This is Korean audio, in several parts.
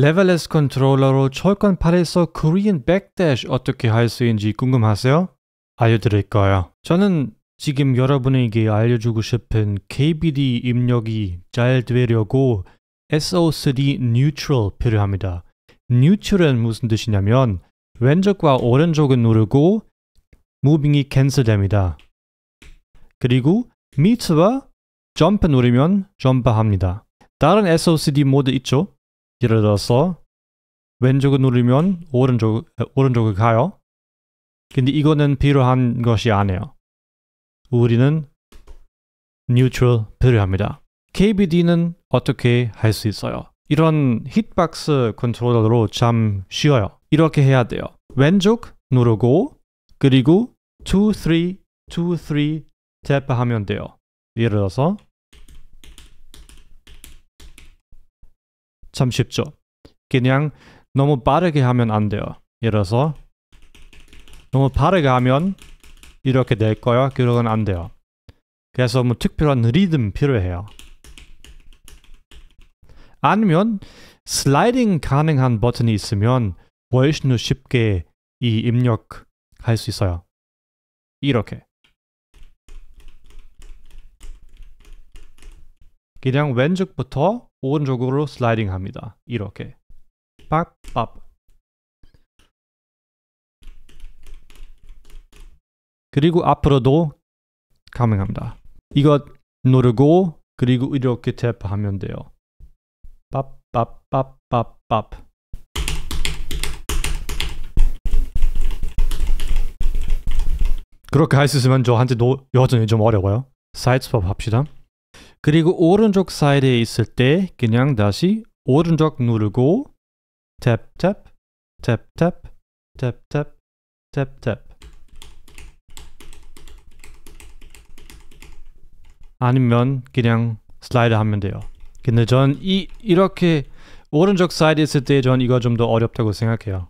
레벨레스 컨트롤러로 철권팔에서 코리안 백대쉬 어떻게 할 수 있는지 궁금하세요? 알려드릴 까요 저는 지금 여러분에게 알려주고 싶은 KBD 입력이 잘 되려고 SO3 Neutral 필요합니다. Neutral은 무슨 뜻이냐면 왼쪽과 오른쪽을 누르고 무빙이 캔슬됩니다. 그리고 미트와 점프 누르면 점프합니다. 다른 SOCD 모드 있죠? 예를 들어서 왼쪽을 누르면 오른쪽, 오른쪽을 가요. 근데 이거는 필요한 것이 아니에요. 우리는 neutral 필요합니다. KBD는 어떻게 할 수 있어요? 이런 히트박스 컨트롤러로 참 쉬워요. 이렇게 해야 돼요. 왼쪽 누르고 그리고 2, 3, 2, 3 탭하면 돼요. 예를 들어서 참 쉽죠. 그냥 너무 빠르게 하면 안 돼요. 이래서 너무 빠르게 하면 이렇게 될 거야. 그러건 안 돼요. 그래서 뭐 특별한 리듬 필요해요. 아니면 슬라이딩 가능한 버튼이 있으면 훨씬 더 쉽게 이 입력할 수 있어요. 이렇게. 그냥 왼쪽부터 오른쪽으로 슬라이딩 합니다. 이렇게 빡빡 그리고 앞으로도 가능합니다. 이거 누르고 그리고 이렇게 탭하면 돼요. 빡빡빡빡빡 그렇게 할 수 있으면 저한테도 여전히 좀 어려워요. 사이트 스톱 합시다. 그리고 오른쪽 사이드에 있을 때 그냥 다시 오른쪽 누르고 탭 탭 탭 탭 탭 탭 탭 탭 아니면 그냥 슬라이드 하면 돼요. 근데 전 이 이렇게 오른쪽 사이드 있을 때 전 이거 좀 더 어렵다고 생각해요.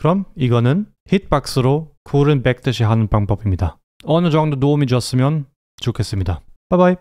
그럼 이거는 힛박스로 쿨은 백듯이 하는 방법입니다. 어느 정도 도움이 줬으면 좋겠습니다. 바이바이.